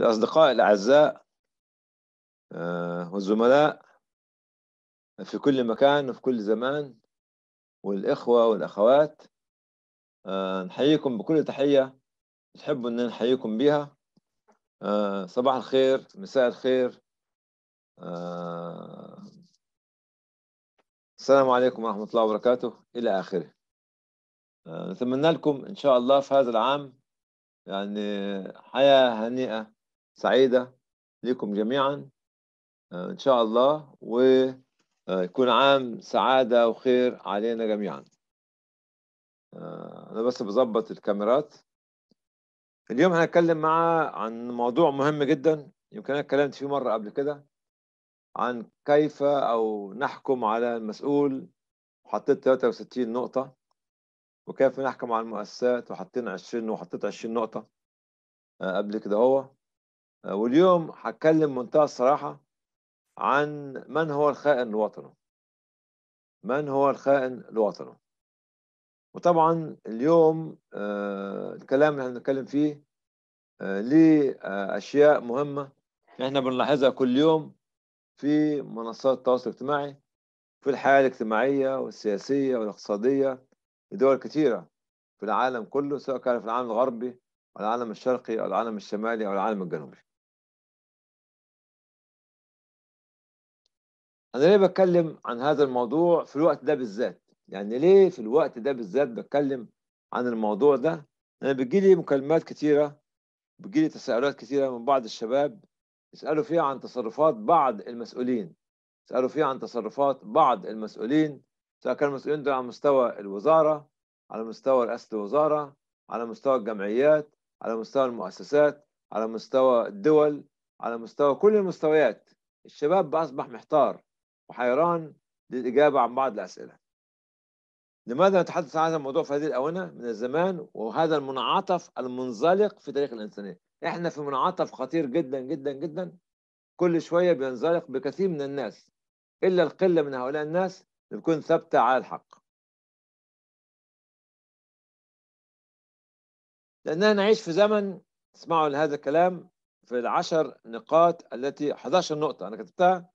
الأصدقاء الأعزاء آه، والزملاء في كل مكان وفي كل زمان والإخوة والأخوات آه، نحييكم بكل تحية نحب أن نحييكم بها آه، صباح الخير مساء الخير السلام عليكم ورحمة الله وبركاته إلى آخره نتمنى لكم إن شاء الله في هذا العام يعني حياة هنيئة سعيدة لكم جميعا آه، إن شاء الله ويكون آه، عام سعادة وخير علينا جميعا آه، أنا بس بظبط الكاميرات اليوم هنتكلم مع عن موضوع مهم جدا يمكن أنا اتكلمت فيه مرة قبل كده عن كيف أو نحكم على المسؤول وحطيت 63 نقطة وكيف نحكم على المؤسسات وحطينا 20 وحطيت 20 نقطة قبل كده هو آه، واليوم هتكلم منتهى الصراحة عن من هو الخائن لوطنه من هو الخائن لوطنه وطبعا اليوم آه، الكلام اللي هنتكلم فيه ليه آه، أشياء مهمة احنا بنلاحظها كل يوم في منصات التواصل الاجتماعي في الحياة الاجتماعية والسياسية والاقتصادية لدول كثيرة في العالم كله سواء كان في العالم الغربي أو العالم الشرقي أو العالم الشمالي أو العالم الجنوبي أنا ليه بتكلم عن هذا الموضوع في الوقت ده بالذات؟ يعني ليه في الوقت ده بالذات بتكلم عن الموضوع ده؟ أنا بتجيلي مكالمات كتيرة بتجيلي تساؤلات كتيرة من بعض الشباب يسألوا فيها عن تصرفات بعض المسؤولين يسألوا فيها عن تصرفات بعض المسؤولين سواء كان المسؤولين دول على مستوى الوزارة على مستوى رئاسة الوزارة على مستوى الجمعيات على مستوى المؤسسات على مستوى الدول على مستوى كل المستويات الشباب أصبح محتار وحيران للإجابة عن بعض الأسئلة لماذا نتحدث عن هذا الموضوع في هذه الأونة من الزمان وهذا المنعطف المنزلق في تاريخ الإنسانية إحنا في منعطف خطير جدا جدا جدا كل شوية بينزلق بكثير من الناس إلا القلة من هؤلاء الناس اللي بتكون ثابتة على الحق لأننا نعيش في زمن اسمعوا لهذا الكلام في العشر نقاط التي 11 نقطة أنا كتبتها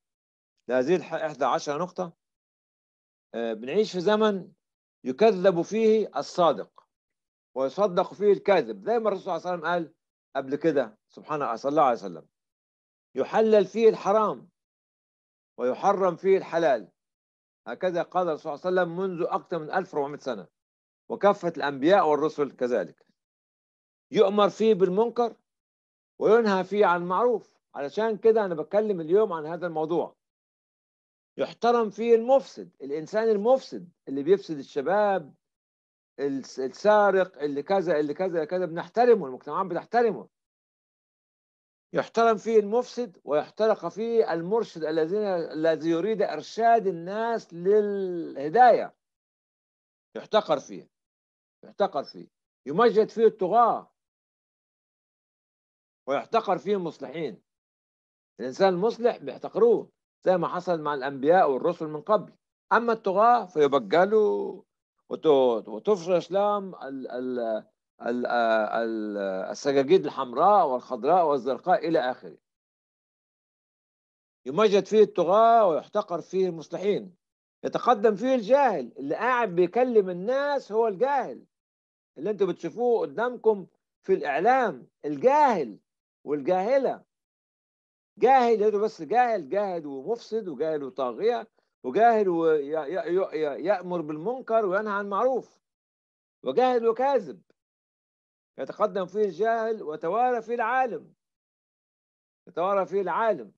لهذه إحدى عشر نقطة آه، بنعيش في زمن يكذب فيه الصادق ويصدق فيه الكاذب زي ما الرسول صلى الله عليه وسلم قال قبل كده سبحانه صلى الله عليه وسلم يحلل فيه الحرام ويحرم فيه الحلال هكذا قال الرسول صلى الله عليه وسلم منذ أكثر من 1400 سنة وكافة الأنبياء والرسل كذلك يؤمر فيه بالمنكر وينهى فيه عن المعروف علشان كده أنا بتكلم اليوم عن هذا الموضوع يحترم فيه المفسد الانسان المفسد اللي بيفسد الشباب السارق اللي كذا اللي كذا اللي كذا بنحترمه المجتمعات بتحترمه يحترم فيه المفسد ويحترق فيه المرشد الذين الذي يريد ارشاد الناس للهدايه يحتقر فيه يحتقر فيه يمجد فيه الطغاه ويحتقر فيه المصلحين الانسان المصلح بيحتقروه زي ما حصل مع الأنبياء والرسل من قبل أما الطغاة فيبجلوا وتفرش لهم السجاجيد الحمراء والخضراء والزرقاء إلى آخره يمجد فيه الطغاة ويحتقر فيه المصلحين يتقدم فيه الجاهل اللي قاعد بيكلم الناس هو الجاهل اللي انتوا بتشوفوه قدامكم في الإعلام الجاهل والجاهلة جاهل هذا بس جاهل جاهل ومفسد وجاهل وطاغية وجاهل ويأمر بالمنكر وينهى عن المعروف وجاهل وكاذب يتقدم فيه الجاهل وتوارى فيه العالم يتوارى فيه العالم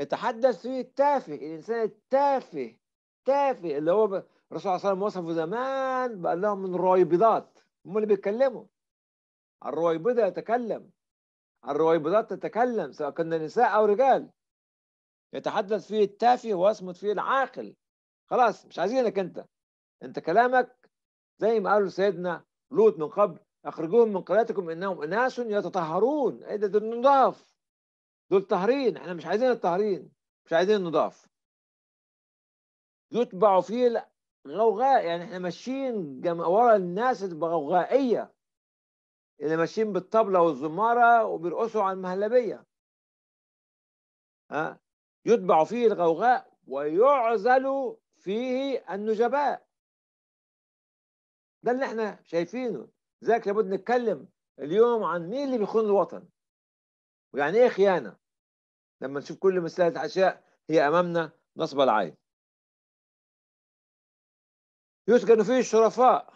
يتحدث فيه التافه الإنسان التافه تافه اللي هو الرسول صلى الله عليه وسلم وصفه زمان بقال لهم من الرويبضات هم اللي بيتكلموا الرويبضة يتكلم الرويبضات تتكلم سواء كنا نساء أو رجال يتحدث فيه التافه ويصمت فيه العاقل خلاص مش عايزينك أنت أنت كلامك زي ما قالوا سيدنا لوط من قبل أخرجوهم من قريتكم إنهم أناس يتطهرون إيه ده دول نضاف دول طاهرين إحنا مش عايزين الطاهرين مش عايزين النضاف يتبع فيه الغوغاء يعني إحنا ماشيين ورا الناس الغوغائية اللي ماشيين بالطبلة والزمارة وبيرقصوا على المهلبية ها يتبع فيه الغوغاء ويعزل فيه النجباء ده اللي احنا شايفينه لذلك لابد نتكلم اليوم عن مين اللي بيخون الوطن ويعني ايه خيانه لما نشوف كل هذه الاشياء هي أمامنا نصب العين يسجن فيه الشرفاء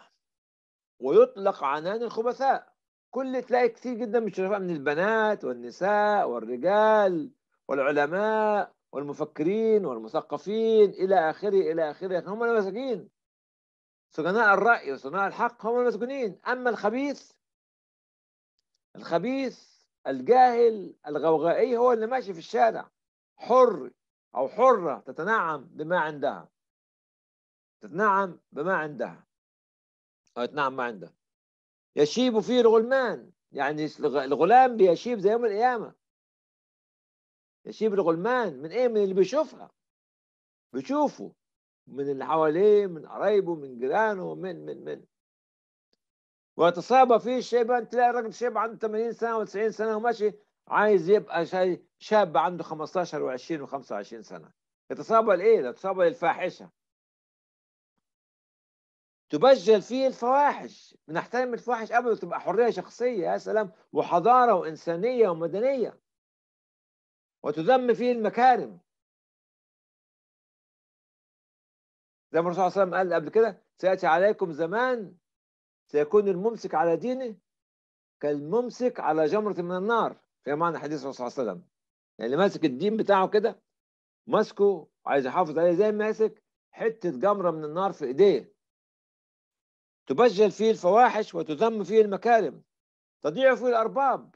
ويطلق عنان الخبثاء كل تلاقي كثير جدا من الشرفاء من البنات والنساء والرجال والعلماء والمفكرين والمثقفين الى اخره الى اخره هم المساكين سجناء الراي وسجناء الحق هم المسجونين اما الخبيث الخبيث الجاهل الغوغائي هو اللي ماشي في الشارع حر او حره تتنعم بما عندها تتنعم بما عندها او تتنعم ما عندها يشيب فيه الغلمان يعني الغلام بيشيب زي يوم القيامة يشيب الغلمان من ايه من اللي بيشوفها بيشوفه من اللي حواليه من قرايبه من جيرانه من من من ويتصاب فيه الشيبان تلاقي الراجل شاب عنده 80 سنة و90 سنة وماشي عايز يبقى شاب عنده 15 و20 و25 سنة يتصاب لإيه؟ يتصاب للفاحشة تبجل فيه الفواحش بنحترم الفواحش قبل تبقى حريه شخصيه يا سلام وحضاره وانسانيه ومدنيه وتذم فيه المكارم زي ما الرسول صلى الله عليه وسلم قال قبل كده سياتي عليكم زمان سيكون الممسك على دينه كالممسك على جمره من النار في معنى حديث الرسول صلى الله عليه وسلم يعني اللي ماسك الدين بتاعه كده ماسكه عايز يحافظ عليه زي ماسك حته جمره من النار في ايديه تبجل فيه الفواحش وتذم فيه المكارم تضيع فيه الأرباب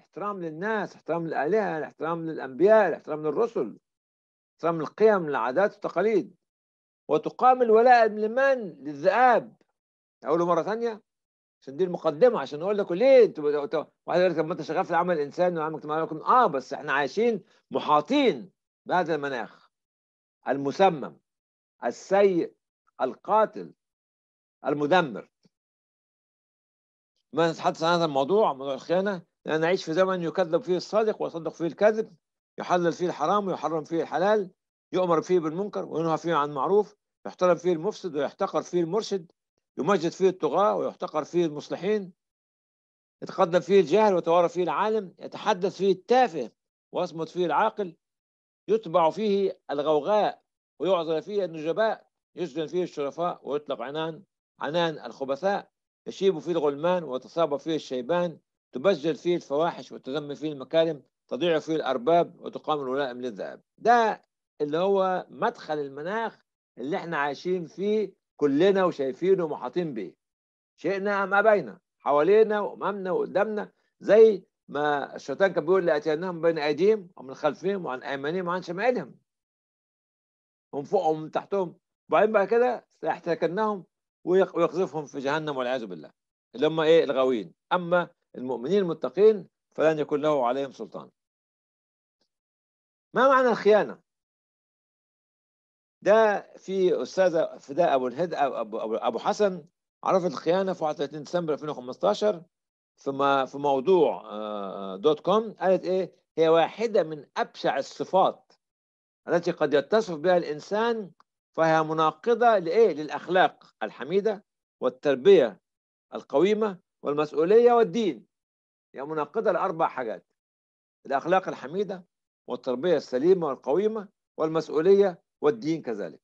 احترام للناس احترام للآلهة الاحترام للأنبياء الاحترام للرسل احترام القيم العادات والتقاليد وتقام الولاء لمن للذئاب أقوله مرة ثانية عشان دي المقدمة عشان أقول لكم ليه انتوا واحد يقول لك طب ما أنت شغال في العمل الإنساني وعمل اجتماعي لكم أه بس إحنا عايشين محاطين بهذا المناخ المسمم السيء القاتل المدمر ما نتحدث عن هذا الموضوع موضوع الخيانة لأن نعيش في زمن يكذب فيه الصادق ويصدق فيه الكاذب يحلل فيه الحرام ويحرم فيه الحلال يؤمر فيه بالمنكر وينهى فيه عن المعروف يحترم فيه المفسد ويحتقر فيه المرشد يمجد فيه الطغاة ويحتقر فيه المصلحين يتقدم فيه الجاهل ويتوارى فيه العالم يتحدث فيه التافه ويصمت فيه العاقل يتبع فيه الغوغاء ويعزل فيه النجباء يسجن فيه الشرفاء ويطلق عنان عنان الخبثاء يشيب فيه الغلمان وتصاب فيه الشيبان تبجل فيه الفواحش وتذم فيه المكارم تضيع فيه الأرباب وتقام الولائم للذئاب ده اللي هو مدخل المناخ اللي احنا عايشين فيه كلنا وشايفينه ومحاطين به شئنا أم أبينا حوالينا وأمامنا وقدامنا زي ما الشيطان كان بيقول لأتيناهم بين أيديهم ومن خلفهم وعن أيمانهم وعن شمائلهم هم فوقهم ومن تحتهم وبعدين بقى كده احتكناهم ويقذفهم في جهنم والعياذ بالله اللي هم ايه الغاوين اما المؤمنين المتقين فلن يكون له عليهم سلطان ما معنى الخيانه ده في استاذه فداء ابو الهد ابو ابو حسن عرفت الخيانه في 31 ديسمبر 2015 في في موضوع آه، دوت كوم قالت ايه هي واحده من ابشع الصفات التي قد يتصف بها الانسان فهي مناقضة لإيه؟ للأخلاق الحميدة والتربية القويمة والمسؤولية والدين هي مناقضة لأربع حاجات الأخلاق الحميدة والتربية السليمة والقويمة والمسؤولية والدين كذلك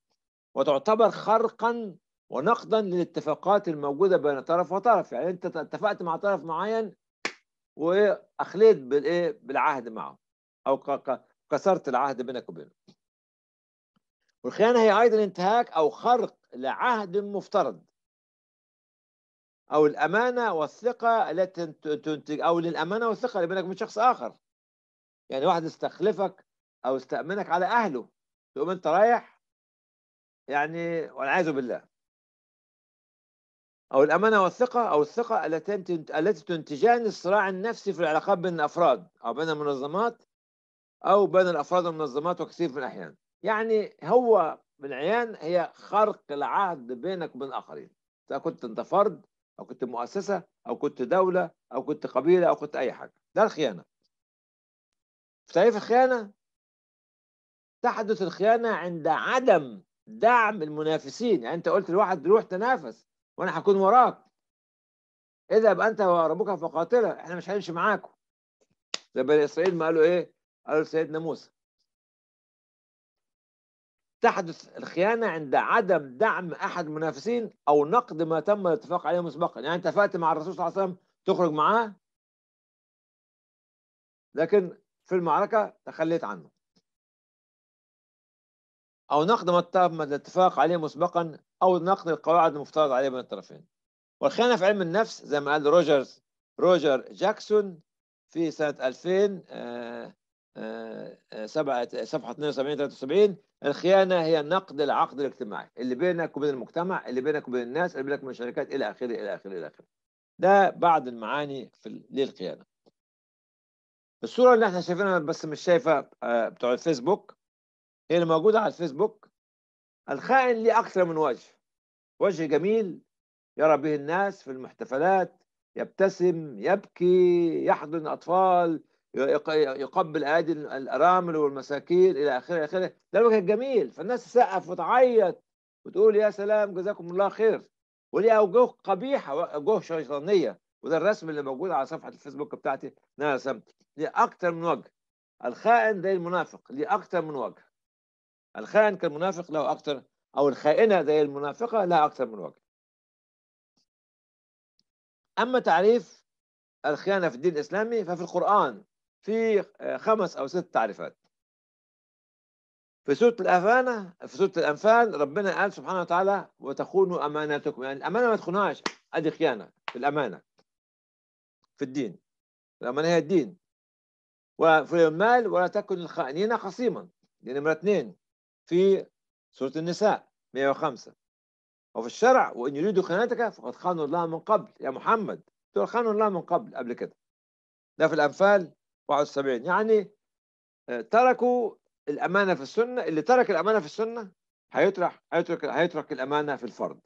وتعتبر خرقا ونقضا للاتفاقات الموجودة بين طرف وطرف يعني أنت اتفقت مع طرف معين وأخليت بالإيه؟ بالعهد معه أو كسرت العهد بينك وبينه والخيانة هي أيضا انتهاك أو خرق لعهد مفترض أو الأمانة والثقة التي تنتج أو للأمانة والثقة اللي بينك وبين شخص آخر يعني واحد استخلفك أو استأمنك على أهله تقوم أنت رايح يعني والعياذ بالله أو الأمانة والثقة أو الثقة التي تنتجان الصراع النفسي في العلاقات بين الأفراد أو بين المنظمات أو بين الأفراد والمنظمات وكثير من الأحيان يعني هو بالعيان هي خرق العهد بينك وبين الاخرين اذا كنت انت فرد او كنت مؤسسه او كنت دوله او كنت قبيله او كنت اي حاجه ده الخيانه في تعريف الخيانه تحدث الخيانه عند عدم دعم المنافسين يعني انت قلت لواحد روح تنافس وانا هكون وراك اذهب انت وربك فقاتله احنا مش هنمشي معاكم زي بني اسرائيل ما قالوا ايه قالوا سيدنا موسى تحدث الخيانة عند عدم دعم أحد المنافسين أو نقد ما تم الاتفاق عليه مسبقا يعني اتفقت مع الرسول صلى الله عليه وسلم تخرج معاه لكن في المعركة تخليت عنه أو نقد ما تم الاتفاق عليه مسبقا أو نقد القواعد المفترض عليه بين الطرفين والخيانة في علم النفس زي ما قال روجرز روجر جاكسون في سنة 2000 آه، آه، سبعة صفحة 72 73 الخيانة هي نقد العقد الاجتماعي اللي بينك وبين المجتمع اللي بينك وبين الناس اللي بينك وبين الشركات إلى آخره إلى آخره إلى آخره ده بعض المعاني في للخيانة الصورة اللي احنا شايفينها بس مش شايفة آه، بتوع الفيسبوك هي اللي موجودة على الفيسبوك الخائن ليه أكثر من وجه وجه جميل يرى به الناس في المحتفلات يبتسم يبكي يحضن أطفال يقبل ايادي الارامل والمساكين الى اخره اخره ده كان جميل فالناس تسقف وتعيط وتقول يا سلام جزاكم الله خير وليه اوجه قبيحه اوجه شيطانيه وده الرسم اللي موجود على صفحه الفيسبوك بتاعتي انا رسمت لاكثر من وجه الخائن زي المنافق لاكثر من وجه الخائن كالمنافق له اكثر او الخائنه زي المنافقه لها اكثر من وجه اما تعريف الخيانه في الدين الاسلامي ففي القران في آه، خمس أو ست تعريفات في سورة الأفانة في سورة الأنفال ربنا قال سبحانه وتعالى وتخونوا أماناتكم يعني الأمانة ما تخونهاش أدي خيانة في الأمانة في الدين الأمانة هي الدين وفي المال ولا تكن الخائنين خصيما دي يعني نمرة اثنين في سورة النساء 105 وفي الشرع وإن يريدوا خيانتك فقد خانوا الله من قبل يا محمد خانوا الله من قبل قبل كده ده في الأنفال 71 يعني آه، تركوا الامانه في السنه اللي ترك الامانه في السنه هيترك هيترك هيترك الامانه في الفرض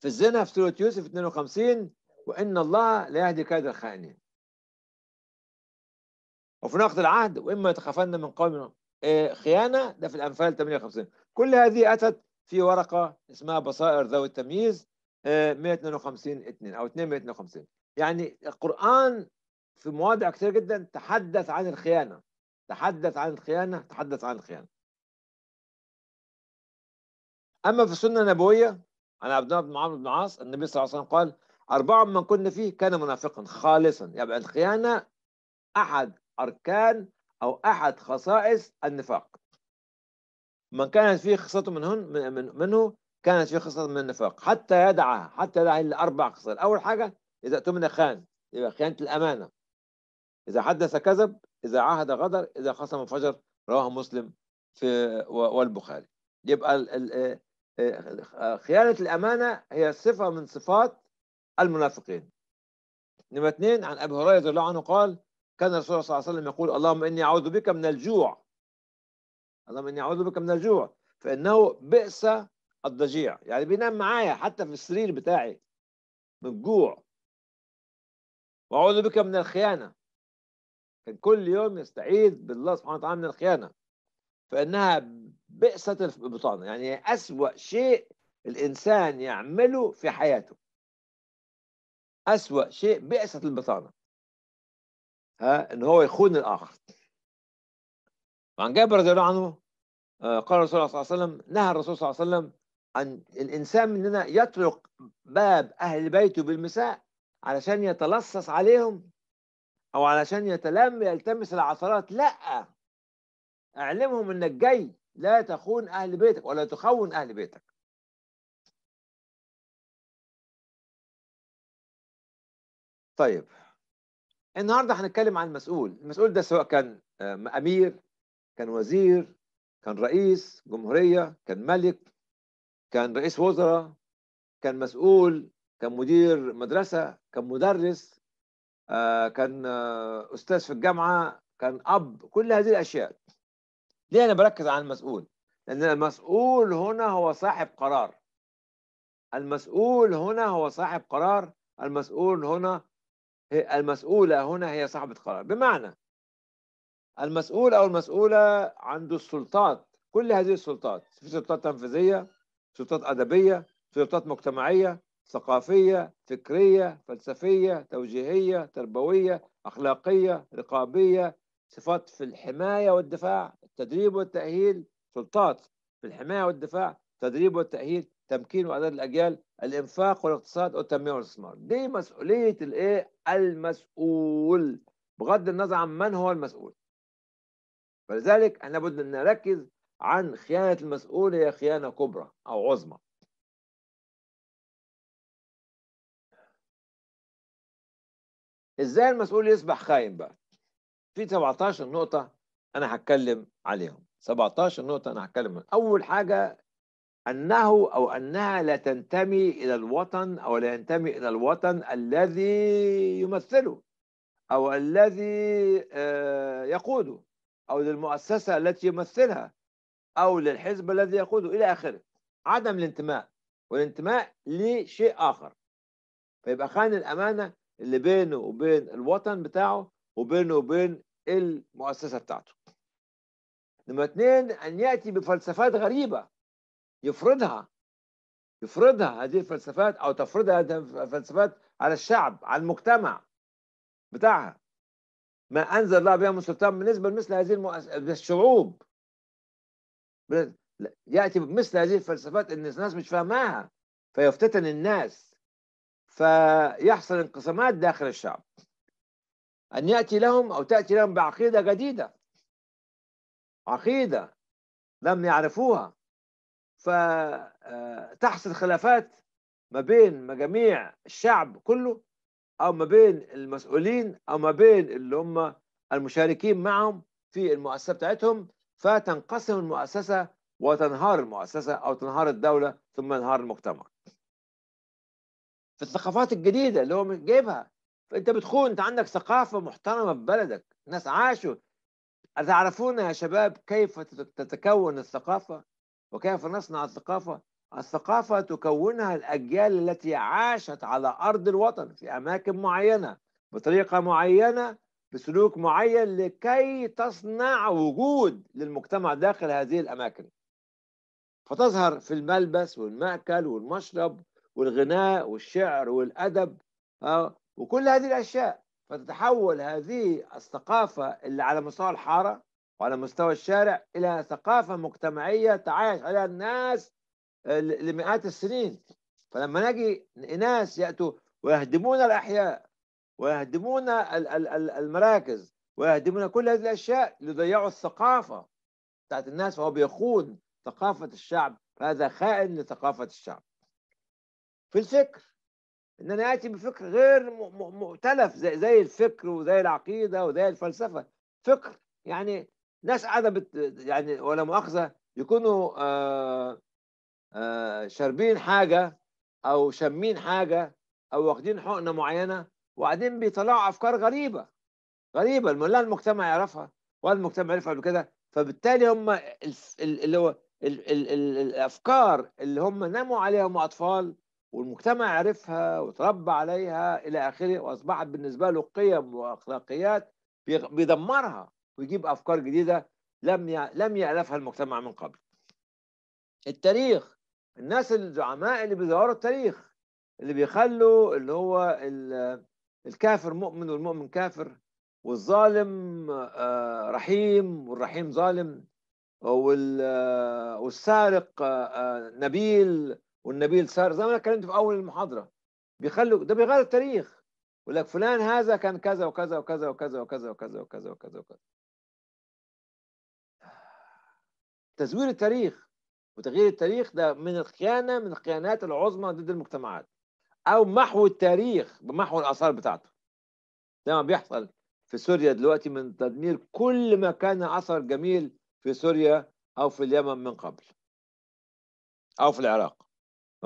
في الزنا في سوره يوسف 52 وان الله لا يهدي كيد الخائنين وفي نقض العهد واما تخافن من قوم آه، خيانه ده في الانفال 58 كل هذه اتت في ورقه اسمها بصائر ذوي التمييز 152 آه، 2 او 252 يعني القران في مواضع كثيره جدا تحدث عن الخيانة تحدث عن الخيانة تحدث عن الخيانة أما في السنة النبوية عن عبد الله بن عمرو بن العاص النبي صلى الله عليه وسلم قال أربعة من كنا فيه كان منافقا خالصا يبقى يعني الخيانة أحد أركان أو أحد خصائص النفاق من كانت فيه من هن من منه كانت فيه خصلة من النفاق حتى يدعها حتى يدعها الأربع خصائص أول حاجة إذا اؤتمن خان يبقى خيانة الأمانة إذا حدث كذب إذا عهد غدر إذا خصم فجر رواه مسلم في والبخاري يبقى آه، آه، خيانة الأمانة هي صفة من صفات المنافقين نمرة اثنين عن أبي هريرة رضي الله عنه قال كان الرسول صلى الله عليه وسلم يقول اللهم إني أعوذ بك من الجوع اللهم إني أعوذ بك من الجوع فإنه بئس الضجيع يعني بينام معايا حتى في السرير بتاعي من الجوع وأعوذ بك من الخيانة كان كل يوم يستعيذ بالله سبحانه وتعالى من الخيانة فإنها بئسة البطانة يعني أسوأ شيء الإنسان يعمله في حياته أسوأ شيء بئسة البطانة ها إن هو يخون الآخر وعن جابر رضي الله عنه آه، قال الرسول صلى الله عليه وسلم نهى الرسول صلى الله عليه وسلم أن الإنسان مننا يطرق باب أهل بيته بالمساء علشان يتلصص عليهم او علشان يتلم يلتمس العثرات لا اعلمهم انك جاي لا تخون اهل بيتك ولا تخون اهل بيتك طيب النهارده هنتكلم عن المسؤول المسؤول ده سواء كان آه، امير كان وزير كان رئيس جمهوريه كان ملك كان رئيس وزراء كان مسؤول كان مدير مدرسه كان مدرس آه، كان آه، استاذ في الجامعه كان اب كل هذه الاشياء ليه انا بركز على المسؤول لان المسؤول هنا هو صاحب قرار المسؤول هنا هو صاحب قرار المسؤول هنا المسؤولة هنا هي صاحبة قرار بمعنى المسؤول أو المسؤولة عنده السلطات كل هذه السلطات في سلطات تنفيذية سلطات أدبية سلطات مجتمعية ثقافية فكرية فلسفية توجيهية تربوية أخلاقية رقابية صفات في الحماية والدفاع التدريب والتأهيل سلطات في الحماية والدفاع تدريب والتأهيل تمكين وإعداد الأجيال الإنفاق والاقتصاد والتنمية والاستثمار دي مسؤولية الإيه المسؤول بغض النظر عن من هو المسؤول فلذلك احنا بدنا ان نركز عن خيانة المسؤول هي خيانة كبرى أو عظمى ازاي المسؤول يصبح خاين بقى في 17 نقطة أنا هتكلم عليهم 17 نقطة أنا هتكلم أول حاجة أنه أو أنها لا تنتمي إلى الوطن أو لا ينتمي إلى الوطن الذي يمثله أو الذي آه، يقوده أو للمؤسسة التي يمثلها أو للحزب الذي يقوده إلى آخره عدم الانتماء والانتماء لشيء آخر فيبقى خان الأمانة اللي بينه وبين الوطن بتاعه وبينه وبين المؤسسه بتاعته. نمرة اثنين ان ياتي بفلسفات غريبه يفرضها يفرضها هذه الفلسفات او تفرضها هذه الفلسفات على الشعب على المجتمع بتاعها ما انزل الله بها من سلطان بالنسبه لمثل هذه المؤس... الشعوب ياتي بمثل هذه الفلسفات ان الناس مش فاهماها فيفتتن الناس فيحصل انقسامات داخل الشعب أن يأتي لهم أو تأتي لهم بعقيدة جديدة عقيدة لم يعرفوها فتحصل آه، خلافات ما بين مجاميع الشعب كله أو ما بين المسؤولين أو ما بين اللي هم المشاركين معهم في المؤسسة بتاعتهم فتنقسم المؤسسة وتنهار المؤسسة أو تنهار الدولة ثم ينهار المجتمع في الثقافات الجديده اللي هو مش جايبها فانت بتخون انت عندك ثقافه محترمه في بلدك ناس عاشوا أتعرفون يا شباب كيف تتكون الثقافة وكيف نصنع الثقافة الثقافة تكونها الأجيال التي عاشت على أرض الوطن في أماكن معينة بطريقة معينة بسلوك معين لكي تصنع وجود للمجتمع داخل هذه الأماكن فتظهر في الملبس والمأكل والمشرب والغناء والشعر والأدب أه وكل هذه الأشياء فتتحول هذه الثقافة اللي على مستوى الحارة وعلى مستوى الشارع إلى ثقافة مجتمعية تعايش عليها الناس لمئات السنين فلما نجي ناس يأتوا ويهدمون الأحياء ويهدمون المراكز ويهدمون كل هذه الأشياء ليضيعوا الثقافة بتاعت الناس فهو بيخون ثقافة الشعب هذا خائن لثقافة الشعب في الفكر ان انا اتي بفكر غير مؤتلف زي, زي الفكر وزي العقيده وزي الفلسفه فكر يعني ناس قاعده بت يعني ولا مؤاخذه يكونوا آآ آه، آآ آه، شاربين حاجه او شامين حاجه او واخدين حقنه معينه وبعدين بيطلعوا افكار غريبه غريبه لا المجتمع يعرفها ولا المجتمع يعرفها قبل كده فبالتالي هم اللي هو الافكار اللي هم ناموا عليها هم اطفال والمجتمع عرفها وتربى عليها إلى آخره وأصبحت بالنسبة له قيم وأخلاقيات بيدمرها ويجيب أفكار جديدة لم لم يألفها المجتمع من قبل التاريخ الناس الزعماء اللي بيدوروا التاريخ اللي بيخلوا اللي هو الكافر مؤمن والمؤمن كافر والظالم آه، رحيم والرحيم ظالم والسارق آه، آه، نبيل والنبيل صار زي ما انا اتكلمت في اول المحاضره بيخلوا ده بيغير التاريخ يقول لك فلان هذا كان كذا وكذا وكذا وكذا وكذا وكذا وكذا وكذا وكذا تزوير التاريخ وتغيير التاريخ ده من الخيانه من الخيانات العظمى ضد المجتمعات او محو التاريخ بمحو الاثار بتاعته ده ما بيحصل في سوريا دلوقتي من تدمير كل ما كان اثر جميل في سوريا او في اليمن من قبل او في العراق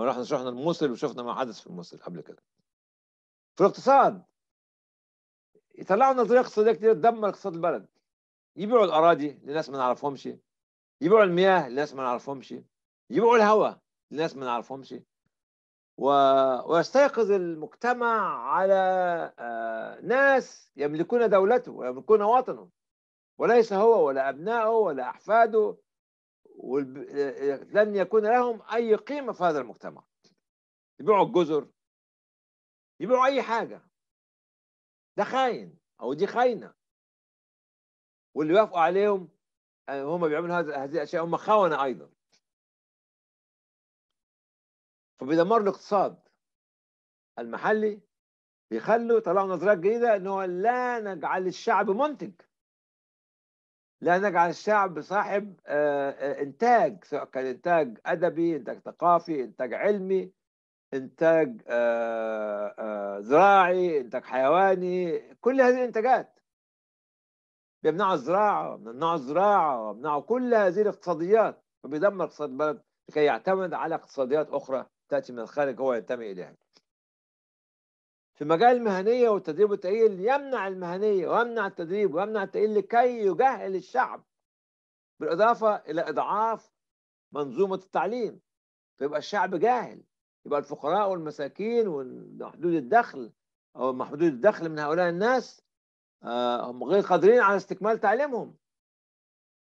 لو رحنا شرحنا الموصل وشفنا ما حدث في الموصل قبل كده في الاقتصاد يطلعوا نظريه اقتصاديه كتير تدمر اقتصاد البلد يبيعوا الاراضي لناس ما نعرفهمش يبيعوا المياه لناس ما نعرفهمش يبيعوا الهواء لناس ما نعرفهمش و... ويستيقظ المجتمع على آه، ناس يملكون دولته ويملكون وطنه وليس هو ولا أبنائه ولا أحفاده ولن يكون لهم أي قيمة في هذا المجتمع يبيعوا الجزر يبيعوا أي حاجة ده خاين أو دي خاينة واللي وافقوا عليهم آه، هم بيعملوا هذه الأشياء هم خونة أيضا فبيدمروا الاقتصاد المحلي بيخلوا طلعوا نظريات جديدة إن هو لا نجعل الشعب منتج لانك على الشعب صاحب آه، آه، إنتاج سواء كان إنتاج أدبي إنتاج ثقافي إنتاج علمي إنتاج آه، زراعي إنتاج حيواني كل هذه الإنتاجات بيمنعوا الزراعة بيمنعوا الزراعة بيمنعوا كل هذه الاقتصاديات وبيدمر اقتصاد البلد لكي يعتمد على اقتصاديات أخرى تأتي من الخارج هو ينتمي إليها في مجال المهنية والتدريب والتأهيل يمنع المهنية ويمنع التدريب ويمنع التأهيل لكي يجهل الشعب بالإضافة إلى إضعاف منظومة التعليم فيبقى الشعب جاهل يبقى الفقراء والمساكين ومحدود الدخل أو محدود الدخل من هؤلاء الناس آه، هم غير قادرين على استكمال تعليمهم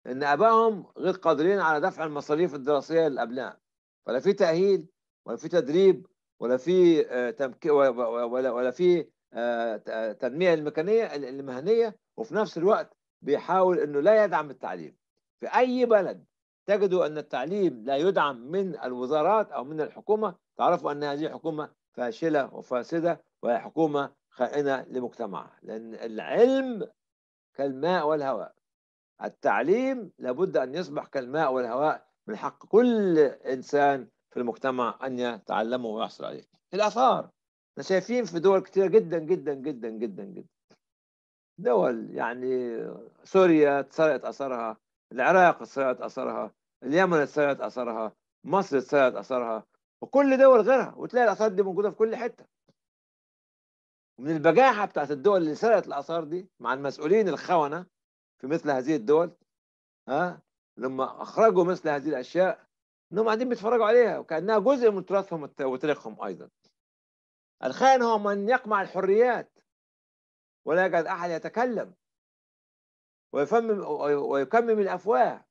إن أبائهم غير قادرين على دفع المصاريف الدراسية للأبناء فلا في تأهيل ولا في تدريب ولا في آه، تمك... ولا ولا في آه، تنميه المكانيه المهنيه وفي نفس الوقت بيحاول انه لا يدعم التعليم في اي بلد تجدوا ان التعليم لا يدعم من الوزارات او من الحكومه تعرفوا ان هذه حكومه فاشله وفاسده وهي حكومه خائنه لمجتمعها لان العلم كالماء والهواء التعليم لابد ان يصبح كالماء والهواء من حق كل انسان في المجتمع أن يتعلموا ويحصل عليه الآثار احنا شايفين في دول كتير جدا جدا جدا جدا جدا دول يعني سوريا اتسرقت أثرها العراق اتسرقت أثرها اليمن اتسرقت أثرها مصر اتسرقت أثرها وكل دول غيرها وتلاقي الآثار دي موجودة في كل حتة ومن البجاحة بتاعت الدول اللي سرقت الآثار دي مع المسؤولين الخونة في مثل هذه الدول ها لما أخرجوا مثل هذه الأشياء انهم قاعدين بيتفرجوا عليها وكانها جزء من تراثهم وتاريخهم ايضا الخائن هو من يقمع الحريات ولا يجعل احد يتكلم ويفمم ويكمم الافواه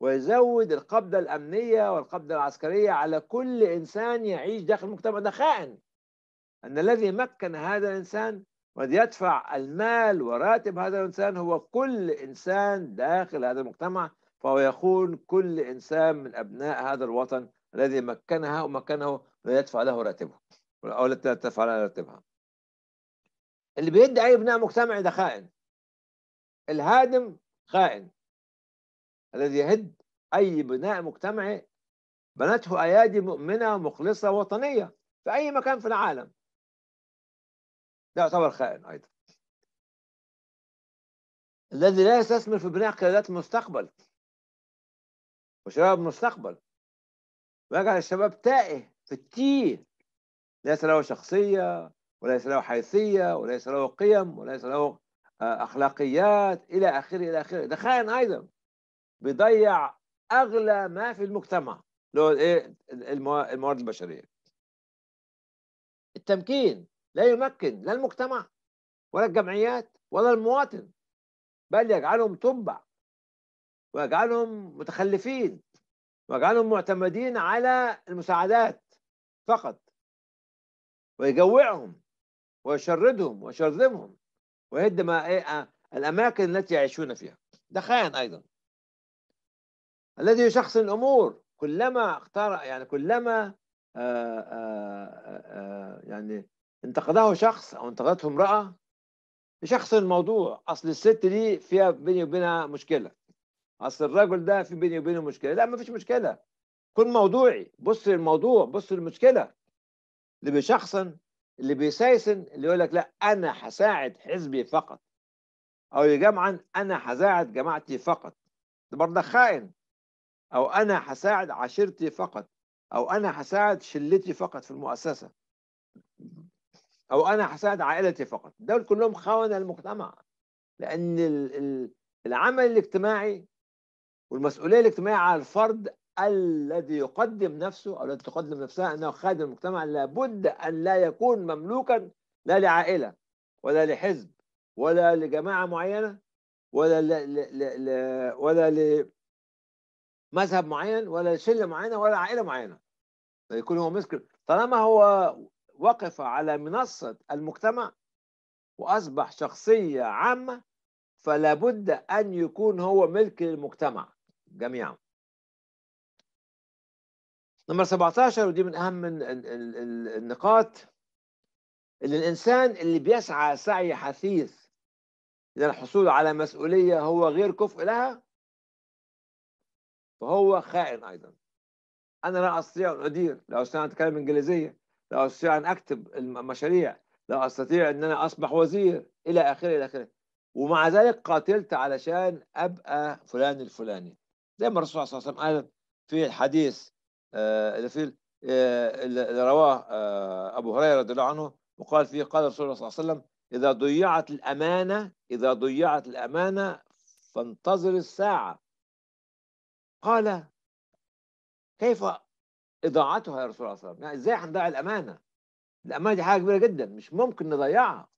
ويزود القبضه الامنيه والقبضه العسكريه على كل انسان يعيش داخل المجتمع ده خائن ان الذي مكن هذا الانسان ويدفع المال وراتب هذا الانسان هو كل انسان داخل هذا المجتمع فهو يخون كل إنسان من أبناء هذا الوطن الذي مكنها ومكنه لا يدفع له راتبه أو لا تدفع له راتبها اللي بيدعي بناء مجتمعي ده خائن الهادم خائن الذي يهد أي بناء مجتمعي بنته أيادي مؤمنة مخلصة وطنية في أي مكان في العالم ده يعتبر خائن أيضا الذي لا يستثمر في بناء قيادات المستقبل وشباب المستقبل ويجعل الشباب تائه في التيه ليس له شخصية وليس له حيثية وليس له قيم وليس له آه، أخلاقيات إلى آخره إلى آخره ده خائن أيضا بيضيع أغلى ما في المجتمع اللي هو إيه؟ الموارد البشرية التمكين لا يمكن لا المجتمع ولا الجمعيات ولا المواطن بل يجعلهم تنبع ويجعلهم متخلفين ويجعلهم معتمدين على المساعدات فقط ويجوعهم ويشردهم ويشرذمهم ويهدم إيه، آه، الأماكن التي يعيشون فيها ده خائن أيضا الذي يشخص الأمور كلما اختار يعني كلما آآ آه، آآ آه، يعني انتقده شخص أو انتقدته امرأة يشخص الموضوع أصل الست دي فيها بيني وبينها مشكلة اصل الرجل ده في بيني وبينه مشكله لا ما فيش مشكله كن موضوعي بص للموضوع بص للمشكله اللي بيشخصن اللي بيسايسن اللي يقول لك لا انا هساعد حزبي فقط او جمعا انا هساعد جماعتي فقط ده برضه خائن او انا هساعد عشيرتي فقط او انا هساعد شلتي فقط في المؤسسه او انا هساعد عائلتي فقط دول كلهم خونه المجتمع لان العمل الاجتماعي والمسؤوليه الاجتماعيه على الفرد الذي يقدم نفسه او التي تقدم نفسها انه خادم المجتمع لابد ان لا يكون مملوكا لا لعائله ولا لحزب ولا لجماعه معينه ولا ل... ل... ل... ولا لمذهب معين ولا لشله معينه ولا عائله معينه يكون هو مسكر طالما هو وقف على منصه المجتمع واصبح شخصيه عامه فلا بد ان يكون هو ملك للمجتمع جميعا نمبر 17 ودي من اهم النقاط ان الانسان اللي بيسعى سعي حثيث للحصول على مسؤوليه هو غير كفء لها فهو خائن ايضا انا لا استطيع ان ادير لا استطيع ان اتكلم انجليزيه لا استطيع ان اكتب المشاريع لا استطيع ان انا اصبح وزير الى اخره الى اخره ومع ذلك قاتلت علشان ابقى فلان الفلاني زي ما الرسول صلى الله عليه وسلم قال في الحديث آه، آه، اللي في اللي رواه آه، ابو هريره رضي الله عنه وقال فيه قال رسول الله صلى الله عليه وسلم اذا ضيعت الامانه اذا ضيعت الامانه فانتظر الساعه قال كيف اضاعتها يا رسول الله صلى الله عليه وسلم يعني ازاي هنضيع الامانه الامانه دي حاجه كبيره جدا مش ممكن نضيعها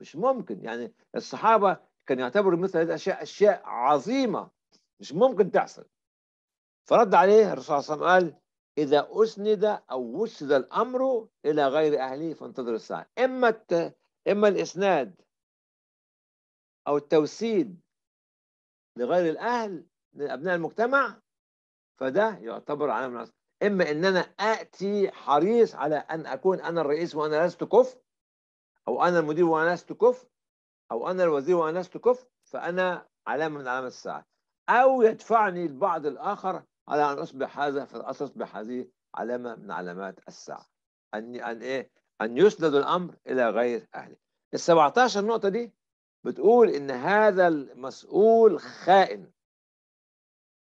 مش ممكن يعني الصحابه كانوا يعتبروا مثل هذه الاشياء اشياء عظيمه مش ممكن تحصل فرد عليه الرسول صلى الله عليه وسلم قال إذا أسند أو وسد الأمر إلى غير أهله فانتظر الساعة إما الت... إما الإسناد أو التوسيد لغير الأهل لأبناء المجتمع فده يعتبر علامة نصر إما إن أنا آتي حريص على أن أكون أنا الرئيس وأنا لست كفء أو أنا المدير وأنا لست كفء أو أنا الوزير وأنا لست كفء فأنا علامة من علامات الساعة أو يدفعني البعض الآخر على أن أصبح هذا أصبح هذه علامة من علامات الساعة أن أن إيه أن يسند الأمر إلى غير أهله ال 17 نقطة دي بتقول إن هذا المسؤول خائن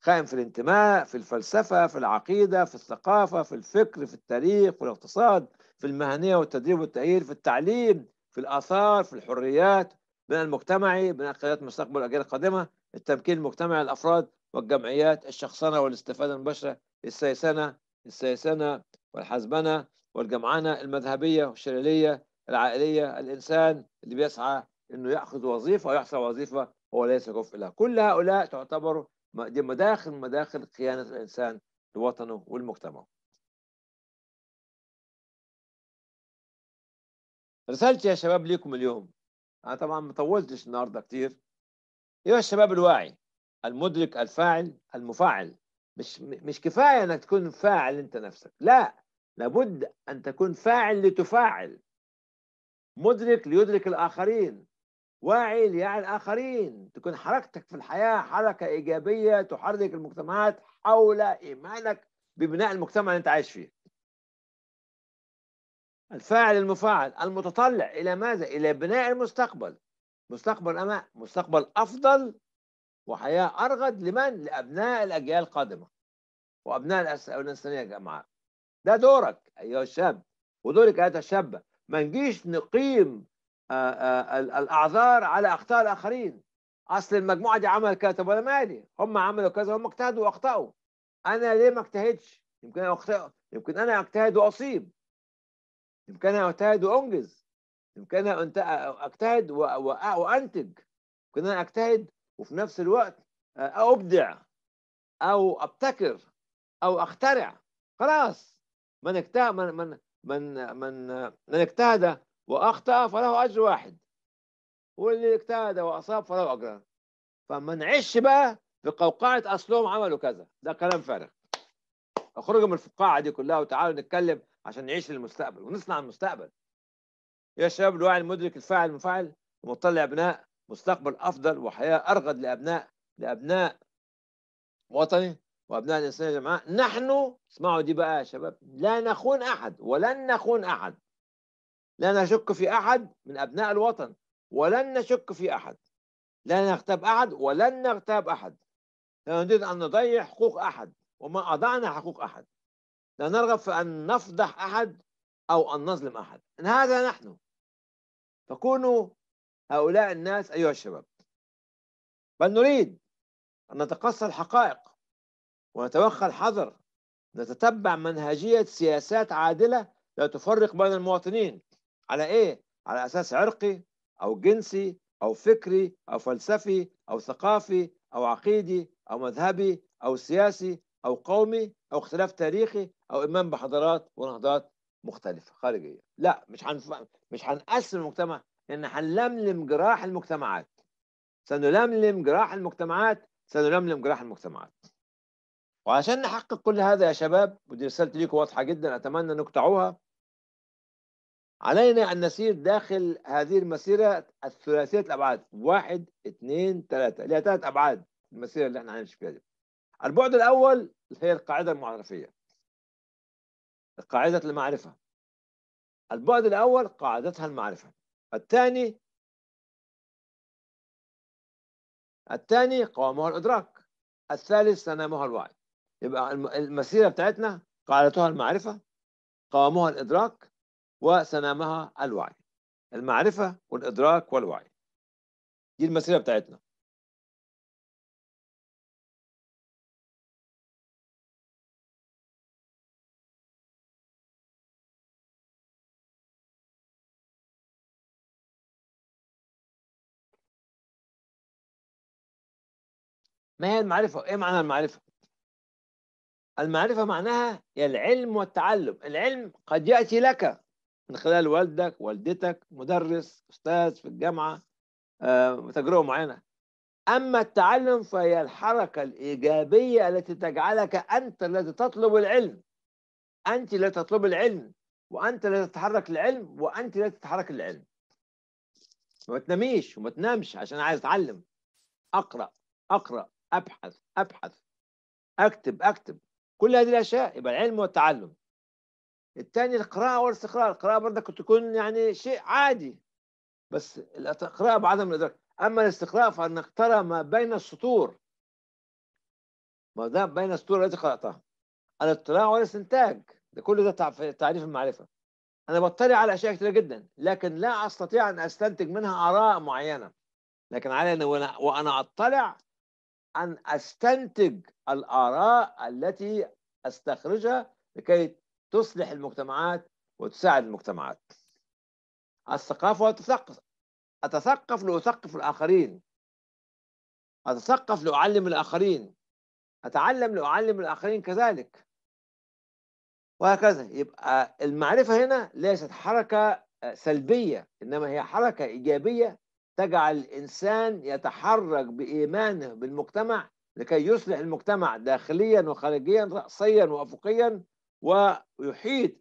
خائن في الانتماء في الفلسفة في العقيدة في الثقافة في الفكر في التاريخ في الاقتصاد في المهنية والتدريب والتأهيل في التعليم في الآثار في الحريات بناء المجتمعي بناء قيادات مستقبل الأجيال القادمة التمكين المجتمعي الافراد والجمعيات الشخصنة والاستفادة المباشرة السيسنة السيسنة والحزبنة والجمعانة المذهبية والشلالية العائلية الإنسان اللي بيسعى أنه يأخذ وظيفة ويحصل وظيفة هو ليس كفء لها كل هؤلاء تعتبر دي مداخل مداخل خيانة الإنسان لوطنه والمجتمع رسالتي يا شباب ليكم اليوم أنا طبعا ما طولتش النهاردة كتير يا إيه الشباب الواعي المدرك الفاعل المفاعل مش مش كفايه انك تكون فاعل انت نفسك لا لابد ان تكون فاعل لتفاعل مدرك ليدرك الاخرين واعي ليعي الاخرين تكون حركتك في الحياه حركه ايجابيه تحرك المجتمعات حول ايمانك ببناء المجتمع اللي انت عايش فيه الفاعل المفاعل المتطلع الى ماذا الى بناء المستقبل مستقبل أما مستقبل أفضل وحياة أرغد لمن؟ لأبناء الأجيال القادمة وأبناء الإنسانية يا جماعة ده دورك أيها الشاب ودورك أيها الشابة ما نجيش نقيم آه، آه، الأعذار على أخطاء الآخرين أصل المجموعة دي عمل كذا طب أنا مالي هم عملوا كذا هم اجتهدوا وأخطأوا أنا ليه ما اجتهدش؟ يمكن أنا أخطأ يمكن أنا أجتهد وأصيب يمكن أنا أجتهد وأنجز بامكاني انا اجتهد وانتج انا اجتهد وفي نفس الوقت آه، ابدع او ابتكر او اخترع خلاص من اجتهد من من من من, من اجتهد واخطا فله اجر واحد واللي اجتهد واصاب فله اجر فما نعيش بقى في قوقعه اصلهم عملوا كذا ده كلام فارغ اخرجوا من الفقاعه دي كلها وتعالوا نتكلم عشان نعيش للمستقبل ونصنع المستقبل يا شباب الواعي المدرك الفاعل المفاعل ومطلع ابناء مستقبل افضل وحياه ارغد لابناء لابناء وطني وابناء الانسان يا جماعه نحن اسمعوا دي بقى يا شباب لا نخون احد ولن نخون احد لا نشك في احد من ابناء الوطن ولن نشك في احد لا نغتاب احد ولن نغتاب احد لا نريد ان نضيع حقوق احد وما اضعنا حقوق احد لا نرغب في ان نفضح احد او ان نظلم احد إن هذا نحن فكونوا هؤلاء الناس أيها الشباب بل نريد أن نتقصى الحقائق ونتوخى الحذر نتتبع منهجية سياسات عادلة لا تفرق بين المواطنين على إيه؟ على أساس عرقي أو جنسي أو فكري أو فلسفي أو ثقافي أو عقيدي أو مذهبي أو سياسي أو قومي أو اختلاف تاريخي أو إيمان بحضارات ونهضات مختلفة خارجية لا مش هنف... مش هنقسم المجتمع إن هنلملم جراح المجتمعات سنلملم جراح المجتمعات سنلملم جراح المجتمعات وعشان نحقق كل هذا يا شباب ودي رسالتي ليكم واضحة جدا أتمنى أن نقطعوها علينا أن نسير داخل هذه المسيرة الثلاثية الأبعاد واحد اثنين ثلاثة اللي هي ثلاث أبعاد المسيرة اللي احنا هنمشي فيها دي البعد الأول هي القاعدة المعرفية قاعدة المعرفة البعد الأول قاعدتها المعرفة الثاني الثاني قوامها الإدراك الثالث سنامها الوعي يبقى المسيرة بتاعتنا قاعدتها المعرفة قوامها الإدراك وسنامها الوعي المعرفة والإدراك والوعي دي المسيرة بتاعتنا ما هي المعرفة؟ إيه معنى المعرفة؟ المعرفة معناها هي العلم والتعلم العلم قد يأتي لك من خلال والدك والدتك مدرس أستاذ في الجامعة آه، تجربة معينة أما التعلم فهي الحركة الإيجابية التي تجعلك أنت الذي تطلب العلم أنت التي تطلب العلم وأنت لا تتحرك العلم وأنت التي تتحرك العلم ما تناميش وما تنامش عشان عايز أتعلم أقرأ أقرأ ابحث ابحث اكتب اكتب كل هذه الاشياء يبقى العلم والتعلم الثاني القراءه والاستقراء القراءه برضك تكون يعني شيء عادي بس القراءه بعدم الادراك اما الاستقراء فان اقترا ما بين السطور ما دام بين السطور التي قراتها الاطلاع والاستنتاج ده كل ده تعريف المعرفه انا بطلع على اشياء كثيره جدا لكن لا استطيع ان استنتج منها اراء معينه لكن علي وانا وانا اطلع أن أستنتج الآراء التي أستخرجها لكي تصلح المجتمعات وتساعد المجتمعات الثقافة والتثقف أتثقف لأثقف الآخرين أتثقف لأعلم الآخرين أتعلم لأعلم الآخرين كذلك وهكذا يبقى المعرفة هنا ليست حركة سلبية إنما هي حركة إيجابية تجعل الإنسان يتحرك بإيمانه بالمجتمع لكي يصلح المجتمع داخليا وخارجيا رأسيا وأفقيا ويحيط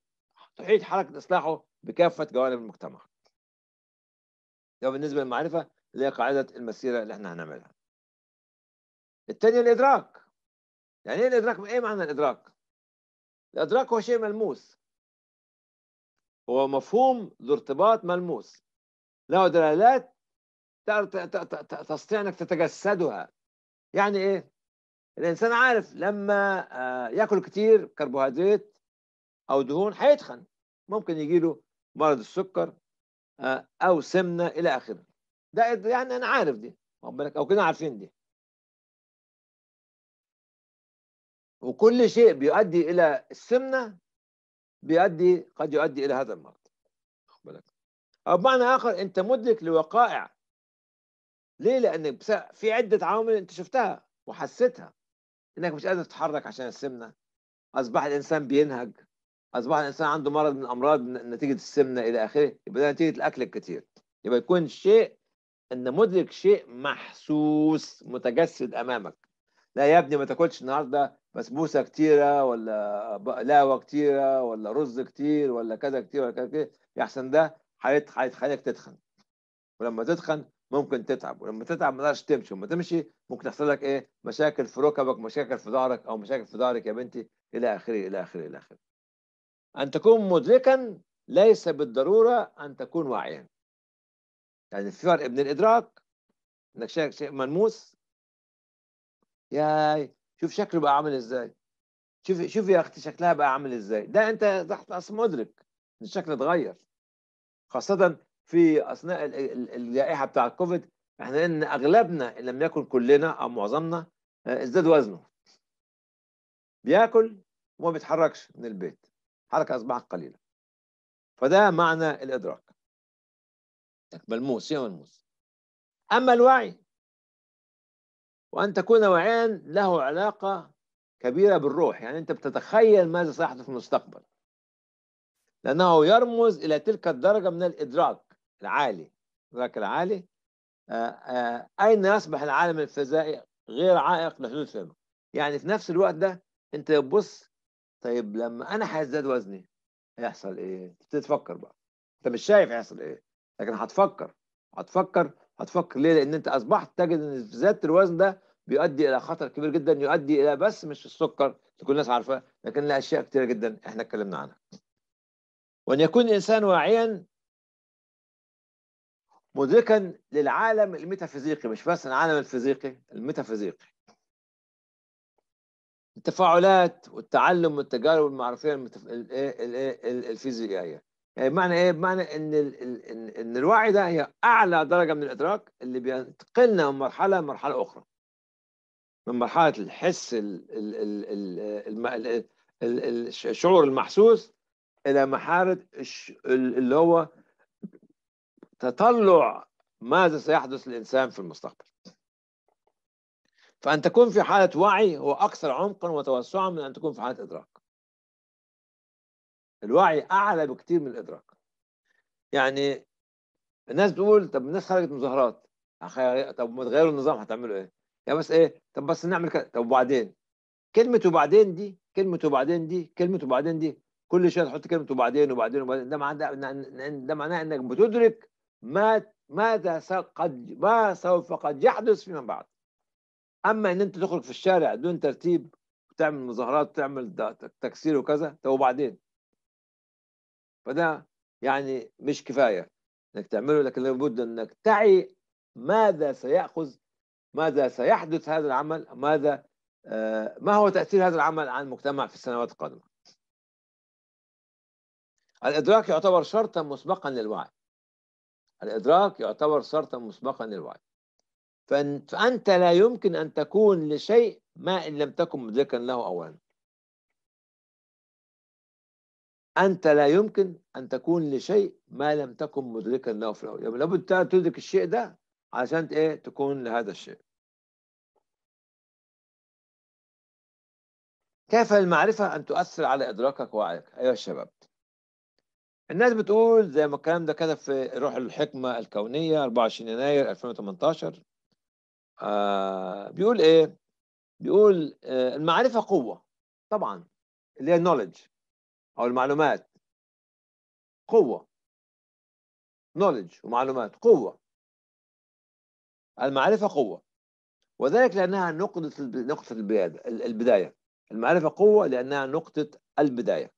تحيط حركة إصلاحه بكافة جوانب المجتمع ده بالنسبة للمعرفة اللي هي قاعدة المسيرة اللي احنا هنعملها الثانيه الإدراك يعني إيه الإدراك؟ إيه معنى الإدراك؟ الإدراك هو شيء ملموس هو مفهوم ذو ارتباط ملموس له دلالات تستطيع انك تتجسدها يعني ايه الانسان عارف لما آه، ياكل كتير كربوهيدرات او دهون هيتخن ممكن يجيله مرض السكر آه، او سمنه الى اخره ده يعني انا عارف دي بالك او كنا عارفين دي وكل شيء بيؤدي الى السمنه بيؤدي قد يؤدي الى هذا المرض بالك او بمعنى اخر انت مدرك لوقائع ليه لان في عده عوامل انت شفتها وحسيتها انك مش قادر تتحرك عشان السمنه اصبح الانسان بينهج اصبح الانسان عنده مرض من الامراض نتيجه السمنه الى اخره يبقى ده نتيجه الاكل الكتير يبقى يكون شيء ان مدرك شيء محسوس متجسد امامك لا يا ابني ما تاكلش النهارده بسبوسه كتيره ولا بقلاوه كتيره ولا رز كتير ولا كذا كتير ولا كذا كتير يحسن ده هيخليك تتخن ولما تتخن ممكن تتعب ولما تتعب ما تقدرش تمشي ولما تمشي ممكن يحصل لك ايه مشاكل في ركبك مشاكل في ظهرك او مشاكل في ظهرك يا بنتي الى اخره الى اخره الى اخره ان تكون مدركا ليس بالضروره ان تكون واعيا يعني في فرق بين الادراك انك شايف شيء ملموس ياي شوف شكله بقى عامل ازاي شوف شوف يا اختي شكلها بقى عامل ازاي ده انت تحت اصلا مدرك الشكل اتغير خاصه في اثناء الجائحه بتاع الكوفيد احنا ان اغلبنا ان لم يكن كلنا او معظمنا آه، ازداد وزنه بياكل وما بيتحركش من البيت الحركه اصبحت قليله فده معنى الادراك ملموس شيء ملموس اما الوعي وان تكون واعيا له علاقه كبيره بالروح يعني انت بتتخيل ماذا سيحدث في المستقبل لانه يرمز الى تلك الدرجه من الادراك العالي ذاك العالي آه، آه، أين يصبح العالم الفيزيائي غير عائق لحدود فهمه يعني في نفس الوقت ده أنت بتبص طيب لما أنا هيزداد وزني هيحصل إيه؟ تبتدي تفكر بقى أنت مش شايف هيحصل إيه لكن هتفكر هتفكر هتفكر ليه؟ لأن أنت أصبحت تجد أن زيادة الوزن ده بيؤدي الى خطر كبير جدا يؤدي الى بس مش السكر كل الناس عارفاه لكن لاشياء كثيره جدا احنا اتكلمنا عنها وان يكون الانسان واعيا مدركا للعالم الميتافيزيقي مش بس العالم الفيزيقي الميتافيزيقي التفاعلات والتعلم والتجارب المعرفيه المتف... الفيزيائيه يعني بمعنى ايه بمعنى ان ال... ان الوعي ده هي اعلى درجه من الادراك اللي بينتقلنا من مرحله لمرحله اخرى من مرحله الحس ال... ال... الشعور المحسوس الى الش... اللي هو تطلع ماذا سيحدث للإنسان في المستقبل فأن تكون في حالة وعي هو أكثر عمقا وتوسعا من أن تكون في حالة إدراك الوعي أعلى بكثير من الإدراك يعني الناس بتقول طب الناس خرجت مظاهرات طب ما تغيروا النظام هتعملوا ايه؟ يا بس ايه؟ طب بس نعمل كده طب وبعدين؟ كلمة وبعدين دي كلمة وبعدين دي كلمة وبعدين دي كل شوية تحط كلمة وبعدين وبعدين وبعدين ده معناه ده معناه انك بتدرك ما ماذا قد ما سوف قد يحدث فيما بعد اما ان انت تخرج في الشارع دون ترتيب وتعمل مظاهرات وتعمل تكسير وكذا طب وبعدين فده يعني مش كفايه انك تعمله لكن لابد انك تعي ماذا سيأخذ ماذا سيحدث هذا العمل ماذا آه، ما هو تأثير هذا العمل على المجتمع في السنوات القادمة الإدراك يعتبر شرطا مسبقا للوعي الإدراك يعتبر شرطا مسبقا للوعي فأنت لا يمكن أن تكون لشيء ما إن لم تكن مدركا له أولا أنت لا يمكن أن تكون لشيء ما لم تكن مدركا له في الأول يعني لابد تدرك الشيء ده عشان إيه تكون لهذا الشيء كيف المعرفة أن تؤثر على إدراكك ووعيك أيها الشباب الناس بتقول زي ما الكلام ده كده في روح الحكمة الكونية 24 يناير 2018 آه بيقول ايه؟ بيقول آه المعرفة قوة طبعا اللي هي النولج او المعلومات قوة نولج ومعلومات قوة المعرفة قوة وذلك لأنها نقطة نقطة البداية المعرفة قوة لأنها نقطة البداية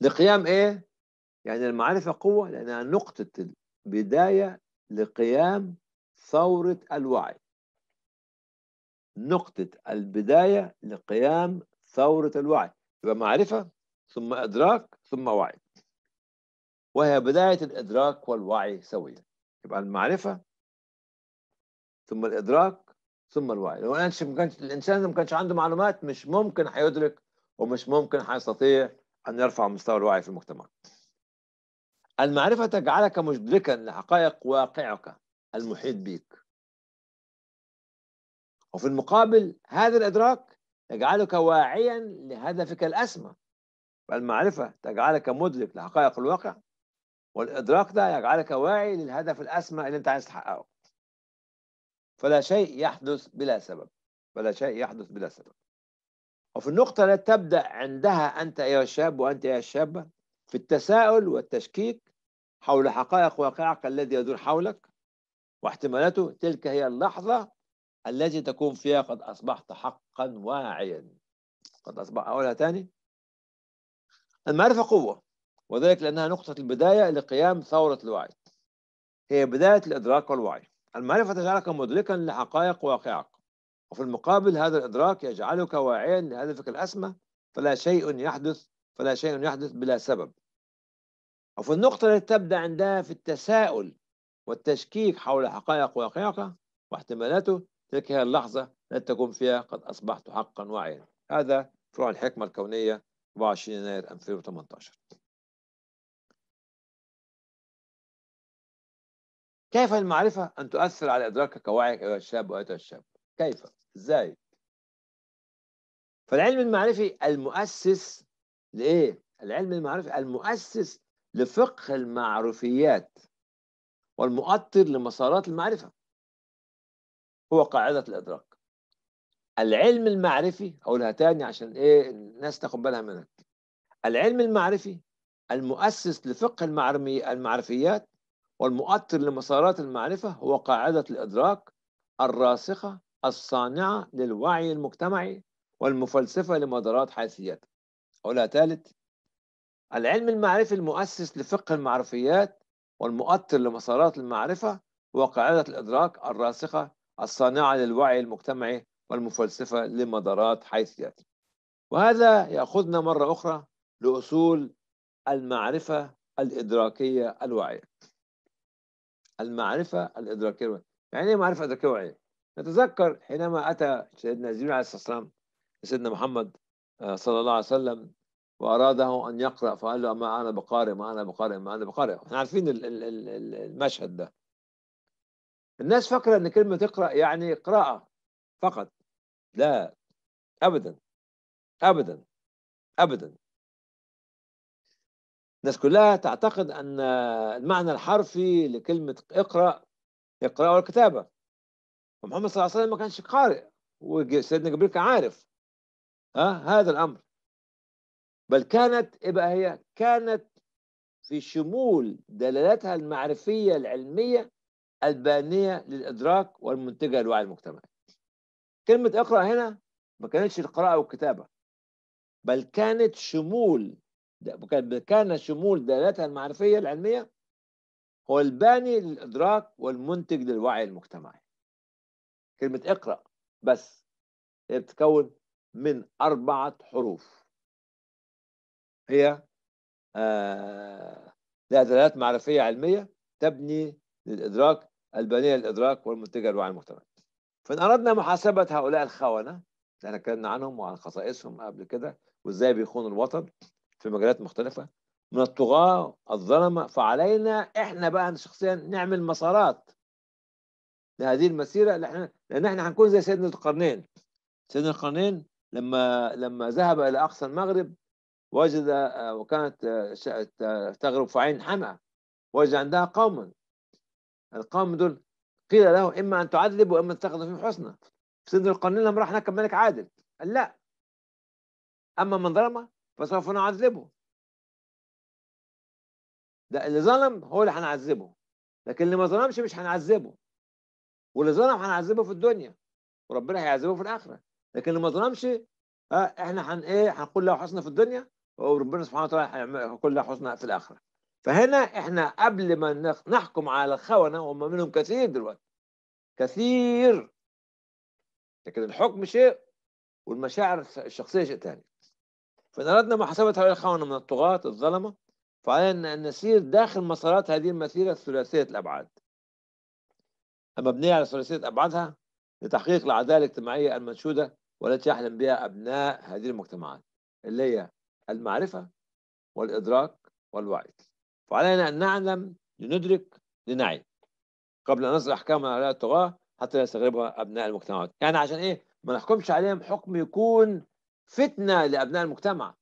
لقيام ايه؟ يعني المعرفه قوه لانها نقطه البدايه لقيام ثوره الوعي. نقطه البدايه لقيام ثوره الوعي، يبقى معرفه ثم ادراك ثم وعي. وهي بدايه الادراك والوعي سويا. يبقى المعرفه ثم الادراك ثم الوعي لو ما كانش الانسان ما كانش عنده معلومات مش ممكن هيدرك ومش ممكن هيستطيع أن يرفع مستوى الوعي في المجتمع المعرفة تجعلك مدركا لحقائق واقعك المحيط بك وفي المقابل هذا الإدراك يجعلك واعيا لهدفك الأسمى فالمعرفة تجعلك مدرك لحقائق الواقع والإدراك ده يجعلك واعي للهدف الأسمى اللي أنت عايز تحققه فلا شيء يحدث بلا سبب فلا شيء يحدث بلا سبب وفي النقطة لا تبدأ عندها أنت أيها الشاب وأنت أيها الشابة في التساؤل والتشكيك حول حقائق واقعك الذي يدور حولك واحتمالاته تلك هي اللحظة التي تكون فيها قد أصبحت حقا واعيا قد أصبح أولها تاني المعرفة قوة وذلك لأنها نقطة البداية لقيام ثورة الوعي هي بداية الإدراك والوعي المعرفة تجعلك مدركا لحقائق واقعك وفي المقابل هذا الإدراك يجعلك واعيا لهدفك الأسمى فلا شيء يحدث فلا شيء يحدث بلا سبب وفي النقطة التي تبدأ عندها في التساؤل والتشكيك حول حقائق واقعك واحتمالاته تلك هي اللحظة التي تكون فيها قد أصبحت حقا واعيا هذا فروع الحكمة الكونية 24 يناير 2018 كيف المعرفة أن تؤثر على إدراكك ووعيك أيها الشاب وأيتها الشاب كيف ازاي فالعلم المعرفي المؤسس لايه العلم المعرفي المؤسس لفقه المعرفيات والمؤطر لمسارات المعرفه هو قاعده الادراك العلم المعرفي اقولها تاني عشان ايه الناس تاخد بالها منها العلم المعرفي المؤسس لفقه المعرفي المعرفيات والمؤطر لمسارات المعرفة هو قاعدة الإدراك الراسخة الصانعة للوعي المجتمعي والمفلسفة لمدارات حيثيات أولى ثالث العلم المعرفي المؤسس لفقه المعرفيات والمؤطر لمسارات المعرفة وقاعدة الإدراك الراسخة الصانعة للوعي المجتمعي والمفلسفة لمدارات حيثيات وهذا يأخذنا مرة أخرى لأصول المعرفة الإدراكية الواعية المعرفة الإدراكية الوعية. يعني إيه معرفة إدراكية واعية؟ نتذكر حينما أتى سيدنا جبريل عليه الصلاة والسلام سيدنا محمد آه، صلى الله عليه وسلم وأراده أن يقرأ فقال له ما أنا بقارئ ما أنا بقارئ ما أنا بقارئ احنا عارفين المشهد ده الناس فاكرة أن كلمة تقرأ يعني قراءة فقط لا أبدا أبدا أبدا الناس كلها تعتقد أن المعنى الحرفي لكلمة اقرأ اقرأ والكتابة محمد صلى الله عليه وسلم ما كانش قارئ وسيدنا جبريل كان عارف ها هذا الامر بل كانت يبقى هي كانت في شمول دلالاتها المعرفيه العلميه البانيه للادراك والمنتجه للوعي المجتمعي. كلمه اقرا هنا ما كانتش القراءه والكتابه بل كانت شمول كان شمول دلالاتها المعرفيه العلميه هو الباني للادراك والمنتج للوعي المجتمعي. كلمة اقرأ بس هي بتتكون من أربعة حروف هي آه، لها دلالات معرفية علمية تبني للإدراك البنية للإدراك والمنتجة للوعي المحتمل فإن أردنا محاسبة هؤلاء الخونة اللي احنا اتكلمنا عنهم وعن خصائصهم قبل كده وازاي بيخونوا الوطن في مجالات مختلفة من الطغاة الظلمة فعلينا احنا بقى شخصيا نعمل مسارات لهذه المسيره اللي احنا لان احنا هنكون زي سيدنا القرنين سيدنا القرنين لما لما ذهب الى اقصى المغرب وجد آه، وكانت آه، تغرب في عين حمى وجد عندها قوما القوم دول قيل له اما ان تعذب واما ان تاخذ فيهم حسنى سيدنا القرنين لما راح هناك ملك عادل قال لا اما من ظلم فسوف نعذبه ده اللي ظلم هو اللي هنعذبه لكن اللي ما ظلمش مش هنعذبه واللي ظلم هنعذبه في الدنيا وربنا هيعذبه في الاخره لكن اللي ما ظلمش آه، احنا هن ايه هنقول له حسنه في الدنيا وربنا سبحانه وتعالى هيقول له حسنه في الاخره فهنا احنا قبل ما نحكم على الخونه وهم منهم كثير دلوقتي كثير لكن الحكم شيء والمشاعر الشخصيه شيء ثاني فان اردنا محاسبه هؤلاء الخونه من الطغاه الظلمه فعلينا ان نسير داخل مسارات هذه المسيره الثلاثيه الابعاد مبنية على ثلاثية أبعادها لتحقيق العدالة الاجتماعية المنشودة والتي يحلم بها أبناء هذه المجتمعات اللي هي المعرفة والإدراك والوعي فعلينا أن نعلم لندرك لنعي قبل أن نصل أحكام على الطغاة حتى لا يستغربها أبناء المجتمعات يعني عشان إيه ما نحكمش عليهم حكم يكون فتنة لأبناء المجتمع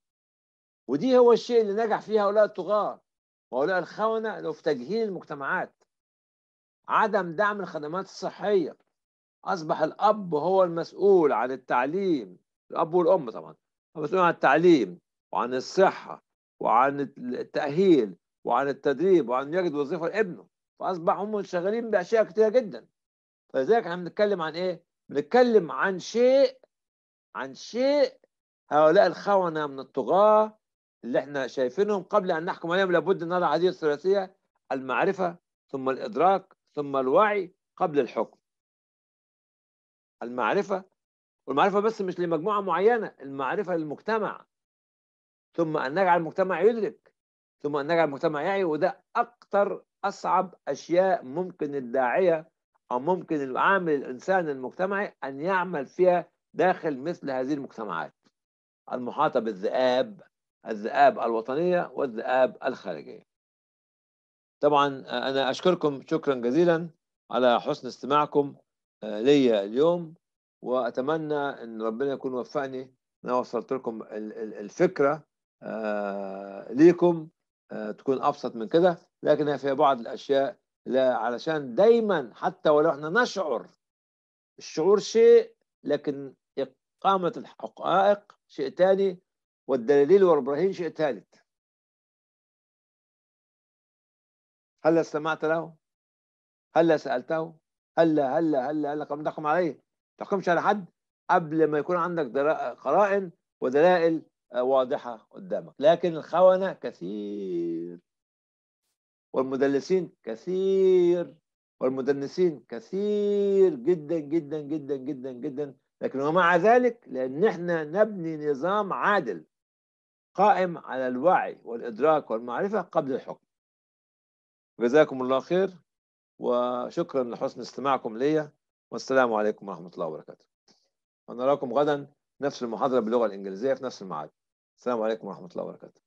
ودي هو الشيء اللي نجح فيه هؤلاء الطغاة وهؤلاء الخونة لو في تجهيل المجتمعات عدم دعم الخدمات الصحية أصبح الأب هو المسؤول عن التعليم الأب والأم طبعا المسؤول عن التعليم وعن الصحة وعن التأهيل وعن التدريب وعن يجد وظيفة لابنه فأصبح هم شغالين بأشياء كثيره جدا فلذلك احنا بنتكلم عن إيه؟ بنتكلم عن شيء عن شيء هؤلاء الخونة من الطغاة اللي احنا شايفينهم قبل أن نحكم عليهم لابد أن نضع هذه الثلاثية المعرفة ثم الإدراك ثم الوعي قبل الحكم المعرفة والمعرفة بس مش لمجموعة معينة المعرفة للمجتمع ثم أن نجعل المجتمع يدرك ثم أن نجعل المجتمع يعي وده أكتر أصعب أشياء ممكن الداعية أو ممكن العامل الإنسان المجتمعي أن يعمل فيها داخل مثل هذه المجتمعات المحاطة بالذئاب الذئاب الوطنية والذئاب الخارجية طبعا آه، انا اشكركم شكرا جزيلا على حسن استماعكم آه، ليا اليوم واتمنى ان ربنا يكون وفقني ان انا وصلت لكم الفكره آه، ليكم تكون ابسط من كده لكن في بعض الاشياء لا علشان دايما حتى ولو احنا نشعر الشعور شيء لكن اقامه الحقائق شيء ثاني والدليل والبراهين شيء ثالث هلا استمعت له هلا سالته هلا هلا هلا هلا قم تحكم عليه ما تحكمش على حد قبل ما يكون عندك قرائن ودلائل آه، واضحه قدامك لكن الخونه كثير والمدلسين كثير والمدنسين كثير جدا جدا جدا جدا جدا لكن ومع ذلك لان احنا نبني نظام عادل قائم على الوعي والادراك والمعرفه قبل الحكم جزاكم الله خير وشكرا لحسن استماعكم ليا والسلام عليكم ورحمة الله وبركاته ونراكم غدا نفس المحاضرة باللغة الإنجليزية في نفس المعاد السلام عليكم ورحمة الله وبركاته